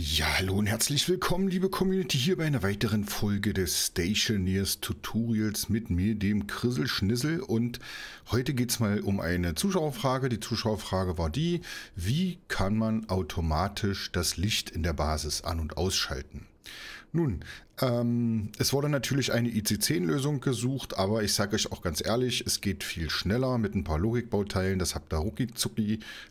Ja, hallo und herzlich willkommen, liebe Community, hier bei einer weiteren Folge des Stationeers Tutorials mit mir, dem Chrisel Schnissel. Und heute geht es mal um eine Zuschauerfrage. Die Zuschauerfrage war die, wie kann man automatisch das Licht in der Basis an- und ausschalten? Nun, ähm, es wurde natürlich eine IC10-Lösung gesucht, aber ich sage euch auch ganz ehrlich, es geht viel schneller mit ein paar Logikbauteilen. Das habt ihr rucki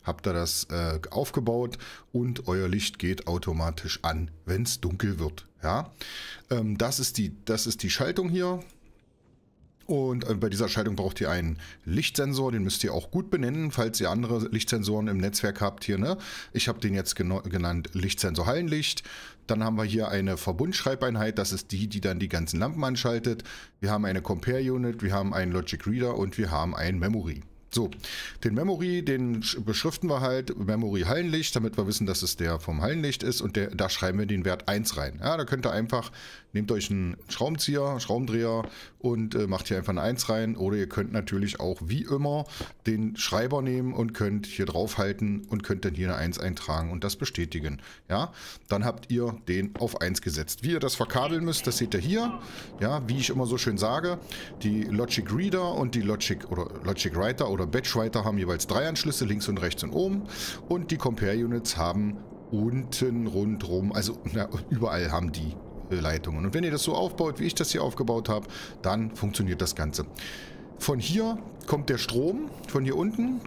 habt ihr das äh, aufgebaut und euer Licht geht automatisch an, wenn es dunkel wird. Ja, ähm, das, ist die, das ist die Schaltung hier. Und äh, bei dieser Schaltung braucht ihr einen Lichtsensor, den müsst ihr auch gut benennen, falls ihr andere Lichtsensoren im Netzwerk habt hier. Ne? Ich habe den jetzt genannt Lichtsensor Hallenlicht. Dann haben wir hier eine Verbundschreibeinheit, das ist die, die dann die ganzen Lampen anschaltet. Wir haben eine Compare Unit, wir haben einen Logic Reader und wir haben ein Memory. So, den Memory, den beschriften wir halt, Memory Hallenlicht, damit wir wissen, dass es der vom Hallenlicht ist und der, da schreiben wir den Wert 1 rein. Ja, da könnt ihr einfach, nehmt euch einen Schraubenzieher, Schraubendreher und äh, macht hier einfach eine 1 rein oder ihr könnt natürlich auch wie immer den Schreiber nehmen und könnt hier draufhalten und könnt dann hier eine 1 eintragen und das bestätigen. Ja, dann habt ihr den auf 1 gesetzt. Wie ihr das verkabeln müsst, das seht ihr hier. Ja, wie ich immer so schön sage, die Logic Reader und die Logic oder Logic Writer oder oder Batchwriter haben jeweils drei Anschlüsse, links und rechts und oben. Und die Compare-Units haben unten rundherum, also na, überall haben die äh, Leitungen. Und wenn ihr das so aufbaut, wie ich das hier aufgebaut habe, dann funktioniert das Ganze. Von hier kommt der Strom, von hier unten,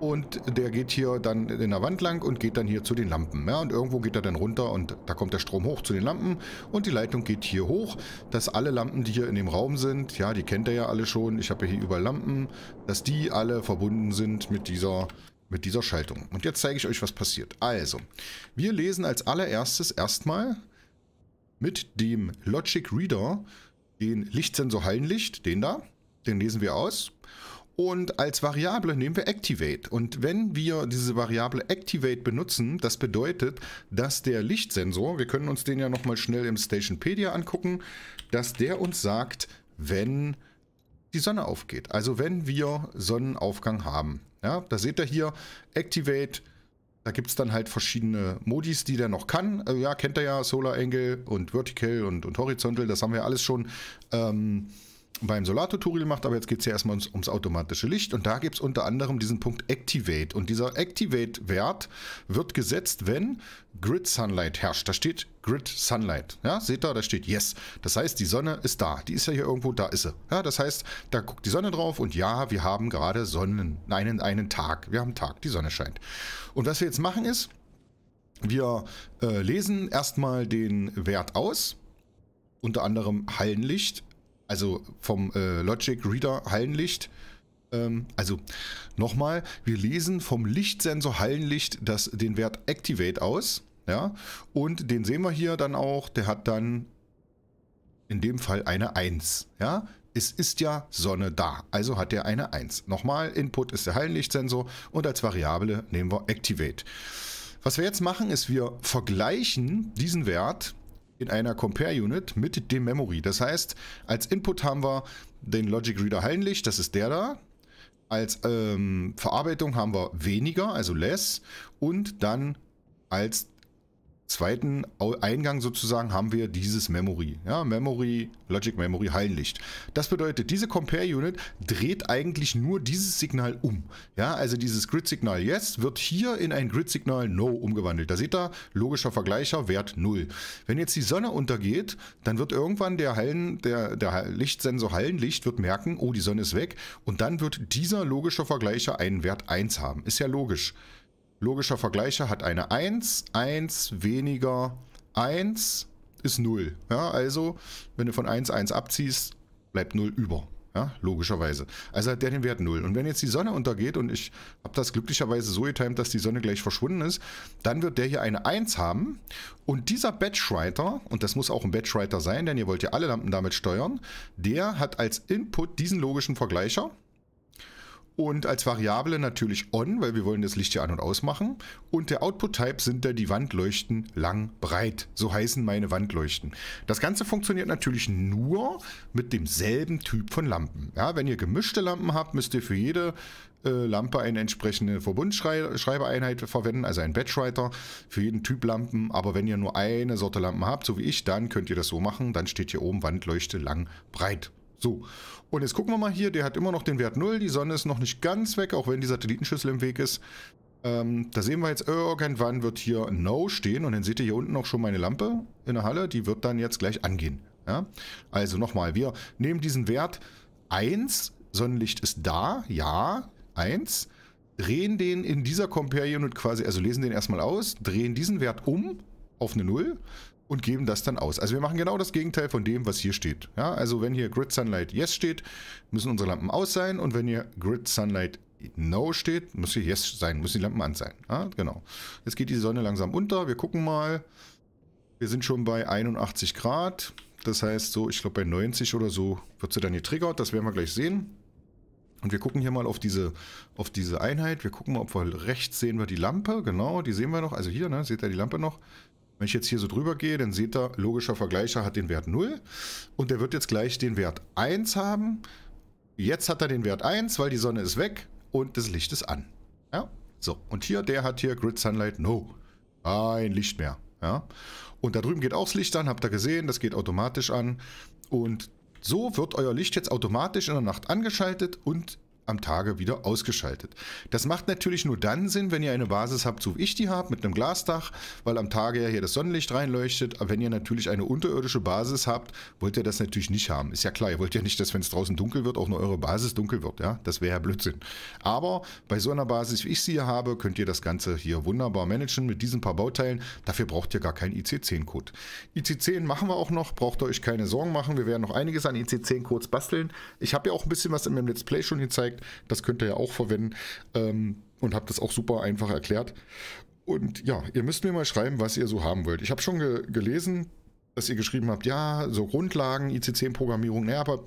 und der geht hier dann in der Wand lang und geht dann hier zu den Lampen. Ja, und irgendwo geht er dann runter und da kommt der Strom hoch zu den Lampen und die Leitung geht hier hoch, dass alle Lampen, die hier in dem Raum sind, ja, die kennt er ja alle schon, ich habe ja hier überall Lampen, dass die alle verbunden sind mit dieser mit dieser Schaltung. Und jetzt zeige ich euch, was passiert. Also, wir lesen als allererstes erstmal mit dem Logic Reader den Lichtsensor Hallenlicht, den da, den lesen wir aus. Und als Variable nehmen wir Activate. Und wenn wir diese Variable Activate benutzen, das bedeutet, dass der Lichtsensor, wir können uns den ja nochmal schnell im Stationpedia angucken, dass der uns sagt, wenn die Sonne aufgeht. Also wenn wir Sonnenaufgang haben. Ja, da seht ihr hier Activate. Da gibt es dann halt verschiedene Modis, die der noch kann. Also ja, kennt ihr ja, Solar Angle und Vertical und, und Horizontal, das haben wir alles schon. Ähm, beim Solar-Tutorial macht, aber jetzt geht es ja erstmal ums, ums, automatische Licht und da gibt es unter anderem diesen Punkt Activate und dieser Activate-Wert wird gesetzt, wenn Grid Sunlight herrscht. Da steht Grid Sunlight. Ja, seht ihr, da steht Yes. Das heißt, die Sonne ist da. Die ist ja hier irgendwo, da ist sie. Ja, das heißt, da guckt die Sonne drauf und ja, wir haben gerade Sonnen, einen, einen Tag. Wir haben Tag, die Sonne scheint. Und was wir jetzt machen ist, wir äh, lesen erstmal den Wert aus unter anderem Hallenlicht also vom äh, Logic Reader Hallenlicht. Ähm, also nochmal, wir lesen vom Lichtsensor Hallenlicht das, den Wert Activate aus. Ja, und den sehen wir hier dann auch, der hat dann in dem Fall eine 1. Ja, es ist ja Sonne da, also hat er eine 1. Nochmal, Input ist der Hallenlichtsensor und als Variable nehmen wir Activate. Was wir jetzt machen, ist, wir vergleichen diesen Wert in einer Compare-Unit mit dem Memory. Das heißt, als Input haben wir den Logic Reader Heinlich, das ist der da. Als ähm, Verarbeitung haben wir weniger, also less. Und dann als zweiten Eingang sozusagen haben wir dieses Memory. Ja, Memory, Logic Memory, Hallenlicht. Das bedeutet, diese Compare Unit dreht eigentlich nur dieses Signal um. Ja, also dieses Grid-Signal Yes wird hier in ein Grid-Signal No umgewandelt. Da seht ihr, logischer Vergleicher, Wert 0. Wenn jetzt die Sonne untergeht, dann wird irgendwann der, Hallen, der, der Lichtsensor Hallenlicht wird merken, oh, die Sonne ist weg. Und dann wird dieser logische Vergleicher einen Wert 1 haben. Ist ja logisch. Logischer Vergleicher hat eine 1, 1 weniger 1 ist 0. Ja, also, wenn du von 1, 1 abziehst, bleibt 0 über. Ja, logischerweise. Also hat der den Wert 0. Und wenn jetzt die Sonne untergeht und ich habe das glücklicherweise so getimt, dass die Sonne gleich verschwunden ist, dann wird der hier eine 1 haben. Und dieser Batchwriter, und das muss auch ein Batchwriter sein, denn ihr wollt ja alle Lampen damit steuern, der hat als Input diesen logischen Vergleicher und als Variable natürlich on, weil wir wollen das Licht hier an- und ausmachen. Und der Output-Type sind da die Wandleuchten lang breit. So heißen meine Wandleuchten. Das Ganze funktioniert natürlich nur mit demselben Typ von Lampen. Ja, wenn ihr gemischte Lampen habt, müsst ihr für jede äh, Lampe eine entsprechende Verbundschreibereinheit verwenden, also ein Batchwriter für jeden Typ Lampen. Aber wenn ihr nur eine Sorte Lampen habt, so wie ich, dann könnt ihr das so machen. Dann steht hier oben Wandleuchte lang breit. So, und jetzt gucken wir mal hier, der hat immer noch den Wert 0, die Sonne ist noch nicht ganz weg, auch wenn die Satellitenschüssel im Weg ist. Ähm, da sehen wir jetzt, irgendwann wird hier No stehen und dann seht ihr hier unten auch schon meine Lampe in der Halle, die wird dann jetzt gleich angehen. Ja? Also nochmal, wir nehmen diesen Wert 1, Sonnenlicht ist da, ja, 1, drehen den in dieser Compare Unit quasi, also lesen den erstmal aus, drehen diesen Wert um auf eine 0 und geben das dann aus. Also wir machen genau das Gegenteil von dem, was hier steht. Ja, also wenn hier Grid Sunlight Yes steht, müssen unsere Lampen aus sein und wenn hier Grid Sunlight No steht, muss hier Yes sein, müssen die Lampen an sein. Ja, genau. Jetzt geht die Sonne langsam unter, wir gucken mal. Wir sind schon bei 81 Grad. Das heißt so, ich glaube bei 90 oder so wird sie dann getriggert, das werden wir gleich sehen. Und wir gucken hier mal auf diese, auf diese Einheit. Wir gucken mal, ob wir rechts sehen wir die Lampe. Genau, die sehen wir noch. Also hier, ne, seht ihr die Lampe noch? Wenn ich jetzt hier so drüber gehe, dann seht ihr, logischer Vergleicher hat den Wert 0 und der wird jetzt gleich den Wert 1 haben. Jetzt hat er den Wert 1, weil die Sonne ist weg und das Licht ist an. Ja, so. Und hier, der hat hier Grid Sunlight No. Kein Licht mehr. Ja. Und da drüben geht auch das Licht an, habt ihr gesehen, das geht automatisch an. Und so wird euer Licht jetzt automatisch in der Nacht angeschaltet und am Tage wieder ausgeschaltet. Das macht natürlich nur dann Sinn, wenn ihr eine Basis habt, so wie ich die habe, mit einem Glasdach, weil am Tage ja hier das Sonnenlicht reinleuchtet. Aber wenn ihr natürlich eine unterirdische Basis habt, wollt ihr das natürlich nicht haben. Ist ja klar, ihr wollt ja nicht, dass wenn es draußen dunkel wird, auch nur eure Basis dunkel wird. Ja, das wäre ja Blödsinn. Aber bei so einer Basis, wie ich sie hier habe, könnt ihr das Ganze hier wunderbar managen mit diesen paar Bauteilen. Dafür braucht ihr gar keinen IC10-Code. IC10 machen wir auch noch, braucht ihr euch keine Sorgen machen. Wir werden noch einiges an IC10-Codes basteln. Ich habe ja auch ein bisschen was in meinem Let's Play schon gezeigt. Effekt, das könnt ihr ja auch verwenden ähm, und habe das auch super einfach erklärt. Und ja, ihr müsst mir mal schreiben, was ihr so haben wollt. Ich habe schon ge gelesen, dass ihr geschrieben habt, ja, so Grundlagen, IC10-Programmierung, naja, aber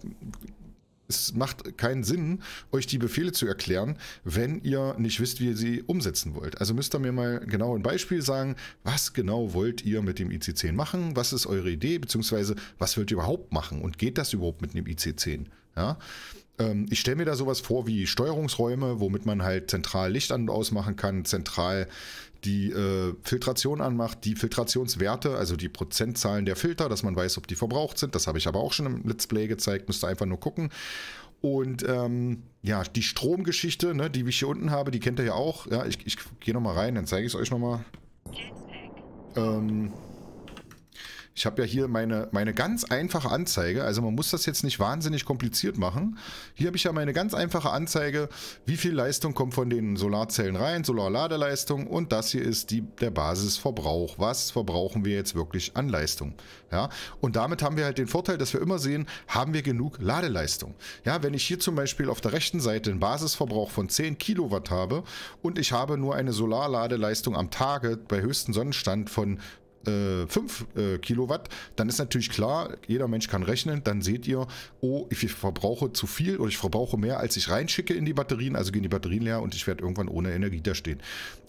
es macht keinen Sinn, euch die Befehle zu erklären, wenn ihr nicht wisst, wie ihr sie umsetzen wollt. Also müsst ihr mir mal genau ein Beispiel sagen, was genau wollt ihr mit dem IC10 machen, was ist eure Idee, beziehungsweise was wollt ihr überhaupt machen und geht das überhaupt mit dem IC10? Ja? Ähm, ich stelle mir da sowas vor wie Steuerungsräume, womit man halt zentral Licht an und ausmachen kann, zentral die äh, Filtration anmacht, die Filtrationswerte, also die Prozentzahlen der Filter, dass man weiß, ob die verbraucht sind. Das habe ich aber auch schon im Let's Play gezeigt, müsst ihr einfach nur gucken. Und ähm, ja, die Stromgeschichte, ne, die ich hier unten habe, die kennt ihr ja auch. Ja, ich, ich gehe nochmal rein, dann zeige ich es euch nochmal. Ähm, ich habe ja hier meine, meine ganz einfache Anzeige, also man muss das jetzt nicht wahnsinnig kompliziert machen. Hier habe ich ja meine ganz einfache Anzeige, wie viel Leistung kommt von den Solarzellen rein, Solarladeleistung und das hier ist die, der Basisverbrauch. Was verbrauchen wir jetzt wirklich an Leistung? Ja, und damit haben wir halt den Vorteil, dass wir immer sehen, haben wir genug Ladeleistung. Ja, wenn ich hier zum Beispiel auf der rechten Seite einen Basisverbrauch von 10 Kilowatt habe und ich habe nur eine Solarladeleistung am Tage bei höchstem Sonnenstand von äh, 5 äh, Kilowatt, dann ist natürlich klar, jeder Mensch kann rechnen, dann seht ihr, oh, ich verbrauche zu viel oder ich verbrauche mehr, als ich reinschicke in die Batterien, also gehen die Batterien leer und ich werde irgendwann ohne Energie da stehen.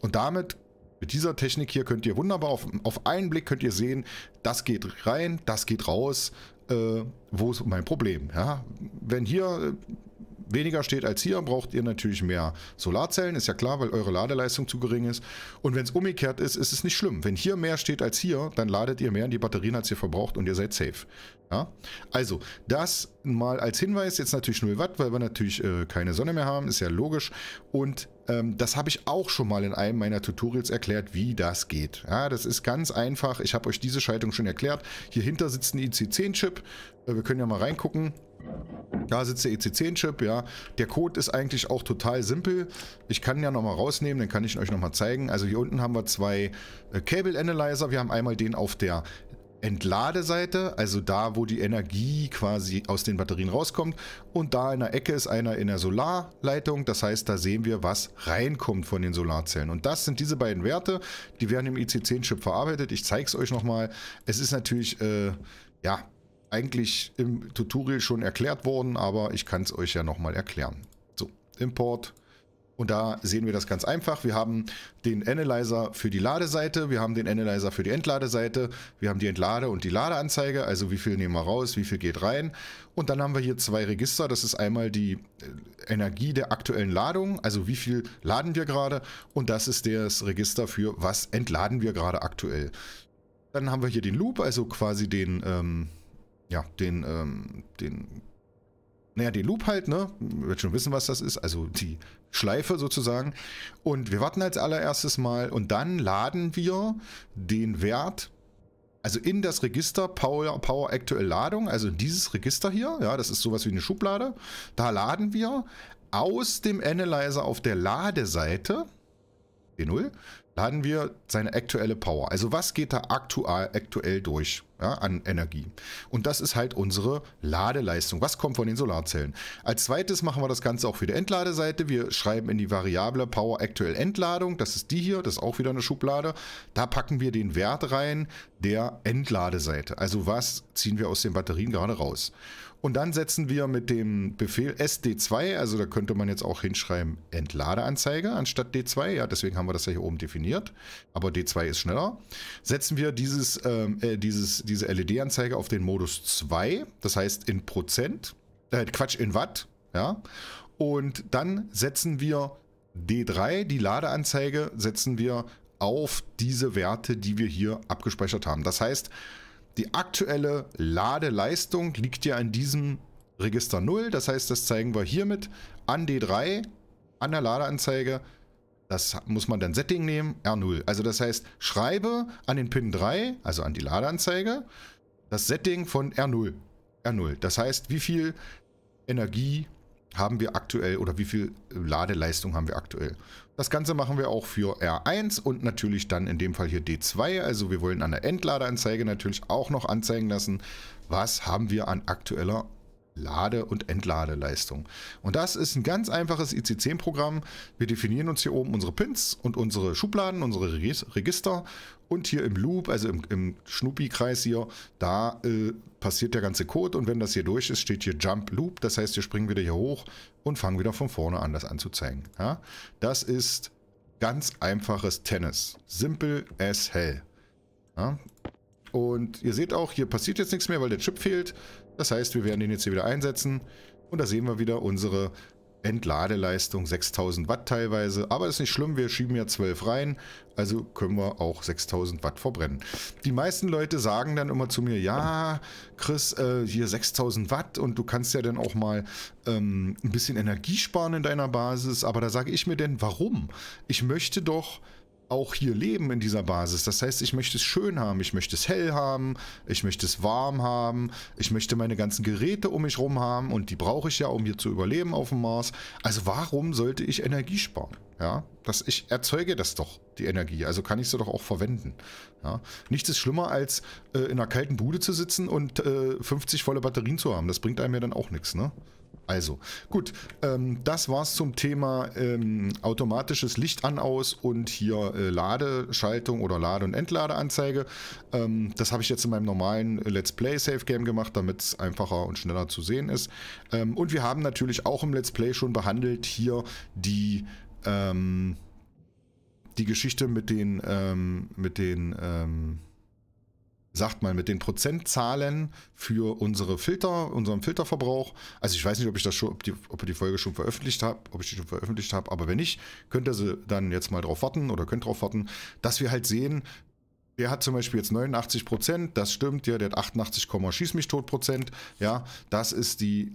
Und damit mit dieser Technik hier könnt ihr wunderbar auf, auf einen Blick könnt ihr sehen, das geht rein, das geht raus. Äh, wo ist mein Problem? Ja? Wenn hier äh, weniger steht als hier, braucht ihr natürlich mehr Solarzellen, ist ja klar, weil eure Ladeleistung zu gering ist. Und wenn es umgekehrt ist, ist es nicht schlimm. Wenn hier mehr steht als hier, dann ladet ihr mehr in die Batterien, als ihr verbraucht und ihr seid safe. Ja? Also, das mal als Hinweis, jetzt natürlich 0 Watt, weil wir natürlich äh, keine Sonne mehr haben, ist ja logisch. Und ähm, das habe ich auch schon mal in einem meiner Tutorials erklärt, wie das geht. Ja, das ist ganz einfach. Ich habe euch diese Schaltung schon erklärt. Hier hinter sitzt ein IC10-Chip. Äh, wir können ja mal reingucken. Da sitzt der EC10-Chip, ja. Der Code ist eigentlich auch total simpel. Ich kann ihn ja nochmal rausnehmen, den kann ich euch nochmal zeigen. Also hier unten haben wir zwei äh, Cable Analyzer. Wir haben einmal den auf der Entladeseite, also da, wo die Energie quasi aus den Batterien rauskommt. Und da in der Ecke ist einer in der Solarleitung. Das heißt, da sehen wir, was reinkommt von den Solarzellen. Und das sind diese beiden Werte. Die werden im ec 10 chip verarbeitet. Ich zeige es euch nochmal. Es ist natürlich, äh, ja, eigentlich im Tutorial schon erklärt worden, aber ich kann es euch ja nochmal erklären. So, Import. Und da sehen wir das ganz einfach. Wir haben den Analyzer für die Ladeseite, wir haben den Analyzer für die Entladeseite, wir haben die Entlade- und die Ladeanzeige, also wie viel nehmen wir raus, wie viel geht rein. Und dann haben wir hier zwei Register. Das ist einmal die äh, Energie der aktuellen Ladung, also wie viel laden wir gerade. Und das ist das Register für was entladen wir gerade aktuell. Dann haben wir hier den Loop, also quasi den... Ähm, ja, den, ähm, den, naja, den Loop halt, ne? Wird schon wissen, was das ist. Also die Schleife sozusagen. Und wir warten als allererstes mal und dann laden wir den Wert also in das Register Power, Power Actual Ladung, also in dieses Register hier, ja, das ist sowas wie eine Schublade, da laden wir aus dem Analyzer auf der Ladeseite d laden wir seine aktuelle Power. Also was geht da aktuell, aktuell durch ja, an Energie? Und das ist halt unsere Ladeleistung. Was kommt von den Solarzellen? Als zweites machen wir das Ganze auch für die Entladeseite. Wir schreiben in die Variable Power aktuell Entladung. Das ist die hier, das ist auch wieder eine Schublade. Da packen wir den Wert rein der Entladeseite. Also was ziehen wir aus den Batterien gerade raus? Und dann setzen wir mit dem Befehl SD2, also da könnte man jetzt auch hinschreiben Entladeanzeige anstatt D2, ja, deswegen haben wir das ja hier oben definiert, aber D2 ist schneller, setzen wir dieses, ähm, äh, dieses, diese LED-Anzeige auf den Modus 2, das heißt in Prozent, äh, Quatsch, in Watt, ja, und dann setzen wir D3, die Ladeanzeige, setzen wir auf diese Werte, die wir hier abgespeichert haben. Das heißt, die aktuelle Ladeleistung liegt ja in diesem Register 0. Das heißt, das zeigen wir hiermit an D3, an der Ladeanzeige. Das muss man dann Setting nehmen, R0. Also das heißt, schreibe an den Pin 3, also an die Ladeanzeige, das Setting von R0. R0. Das heißt, wie viel Energie haben wir aktuell oder wie viel Ladeleistung haben wir aktuell. Das Ganze machen wir auch für R1 und natürlich dann in dem Fall hier D2. Also wir wollen an der Endladeanzeige natürlich auch noch anzeigen lassen, was haben wir an aktueller Lade- und Entladeleistung. Und das ist ein ganz einfaches IC10-Programm. Wir definieren uns hier oben unsere Pins und unsere Schubladen, unsere Register. Und hier im Loop, also im, im Schnupi-Kreis hier, da äh, passiert der ganze Code. Und wenn das hier durch ist, steht hier Jump Loop. Das heißt, wir springen wieder hier hoch und fangen wieder von vorne an, das anzuzeigen. Ja? Das ist ganz einfaches Tennis. Simple as hell. Ja? Und ihr seht auch, hier passiert jetzt nichts mehr, weil der Chip fehlt. Das heißt, wir werden den jetzt hier wieder einsetzen und da sehen wir wieder unsere Entladeleistung 6000 Watt teilweise. Aber ist nicht schlimm, wir schieben ja 12 rein, also können wir auch 6000 Watt verbrennen. Die meisten Leute sagen dann immer zu mir, ja, Chris, äh, hier 6000 Watt und du kannst ja dann auch mal ähm, ein bisschen Energie sparen in deiner Basis. Aber da sage ich mir denn, warum? Ich möchte doch auch hier leben in dieser Basis. Das heißt, ich möchte es schön haben, ich möchte es hell haben, ich möchte es warm haben, ich möchte meine ganzen Geräte um mich herum haben und die brauche ich ja, um hier zu überleben auf dem Mars. Also warum sollte ich Energie sparen? Ja, dass ich erzeuge das doch, die Energie. Also kann ich sie doch auch verwenden. Ja, nichts ist schlimmer, als äh, in einer kalten Bude zu sitzen und äh, 50 volle Batterien zu haben. Das bringt einem ja dann auch nichts, ne? Also, gut, ähm, das war's zum Thema ähm, automatisches Licht an aus und hier äh, Ladeschaltung oder Lade- und Entladeanzeige. Ähm, das habe ich jetzt in meinem normalen äh, Let's Play Safe Game gemacht, damit es einfacher und schneller zu sehen ist. Ähm, und wir haben natürlich auch im Let's Play schon behandelt hier die, ähm, die Geschichte mit den, ähm, mit den, sagt mal, mit den Prozentzahlen für unsere Filter, unseren Filterverbrauch. Also ich weiß nicht, ob ich das schon, ob, die, ob ich die Folge schon veröffentlicht habe, ob ich die schon veröffentlicht habe, aber wenn nicht, könnt ihr dann jetzt mal drauf warten oder könnt drauf warten, dass wir halt sehen, der hat zum Beispiel jetzt 89 Prozent, das stimmt, ja, der hat 88, schieß mich tot Prozent, ja, das ist die,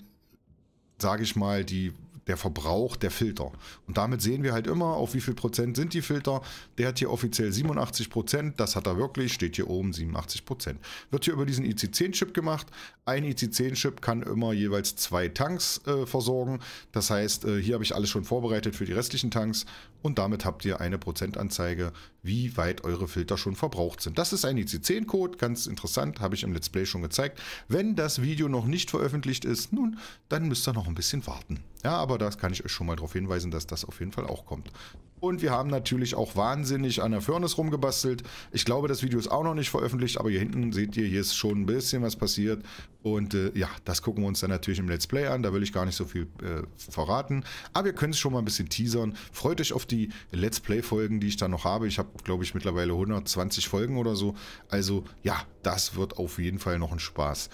sage ich mal, die der Verbrauch der Filter. Und damit sehen wir halt immer, auf wie viel Prozent sind die Filter. Der hat hier offiziell 87 Prozent, das hat er wirklich, steht hier oben 87 Prozent. Wird hier über diesen IC10-Chip gemacht. Ein IC10-Chip kann immer jeweils zwei Tanks äh, versorgen. Das heißt, äh, hier habe ich alles schon vorbereitet für die restlichen Tanks und damit habt ihr eine Prozentanzeige, wie weit eure Filter schon verbraucht sind. Das ist ein IC10-Code, ganz interessant, habe ich im Let's Play schon gezeigt. Wenn das Video noch nicht veröffentlicht ist, nun, dann müsst ihr noch ein bisschen warten. Ja, aber das kann ich euch schon mal darauf hinweisen, dass das auf jeden Fall auch kommt. Und wir haben natürlich auch wahnsinnig an der Furnace rumgebastelt. Ich glaube, das Video ist auch noch nicht veröffentlicht, aber hier hinten seht ihr, hier ist schon ein bisschen was passiert. Und äh, ja, das gucken wir uns dann natürlich im Let's Play an. Da will ich gar nicht so viel äh, verraten. Aber ihr könnt es schon mal ein bisschen teasern. Freut euch auf die Let's Play-Folgen, die ich da noch habe. Ich habe, glaube ich, mittlerweile 120 Folgen oder so. Also ja, das wird auf jeden Fall noch ein Spaß.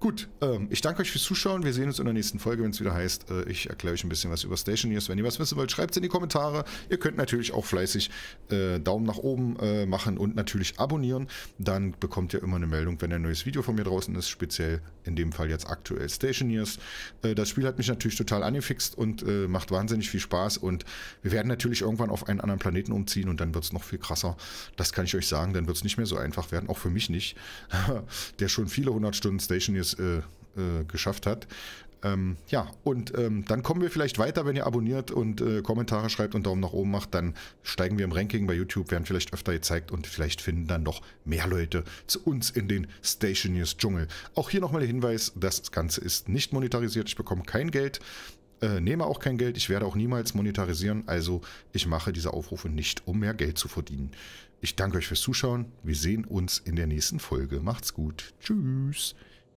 Gut, ähm, ich danke euch fürs Zuschauen. Wir sehen uns in der nächsten Folge, wenn es wieder heißt, äh, ich erkläre euch ein bisschen was über Station Years. Wenn ihr was wissen wollt, schreibt es in die Kommentare. Ihr könnt könnt natürlich auch fleißig äh, Daumen nach oben äh, machen und natürlich abonnieren. Dann bekommt ihr immer eine Meldung, wenn ein neues Video von mir draußen ist, speziell in dem Fall jetzt aktuell Stationiers. Äh, das Spiel hat mich natürlich total angefixt und äh, macht wahnsinnig viel Spaß und wir werden natürlich irgendwann auf einen anderen Planeten umziehen und dann wird es noch viel krasser. Das kann ich euch sagen, dann wird es nicht mehr so einfach werden, auch für mich nicht, der schon viele hundert Stunden Stationeers äh, äh, geschafft hat. Ähm, ja, und ähm, dann kommen wir vielleicht weiter, wenn ihr abonniert und äh, Kommentare schreibt und Daumen nach oben macht, dann steigen wir im Ranking bei YouTube, werden vielleicht öfter gezeigt und vielleicht finden dann noch mehr Leute zu uns in den Station News Dschungel. Auch hier nochmal der Hinweis, das Ganze ist nicht monetarisiert, ich bekomme kein Geld. Äh, nehme auch kein Geld, ich werde auch niemals monetarisieren, also ich mache diese Aufrufe nicht, um mehr Geld zu verdienen. Ich danke euch fürs Zuschauen, wir sehen uns in der nächsten Folge. Macht's gut, tschüss.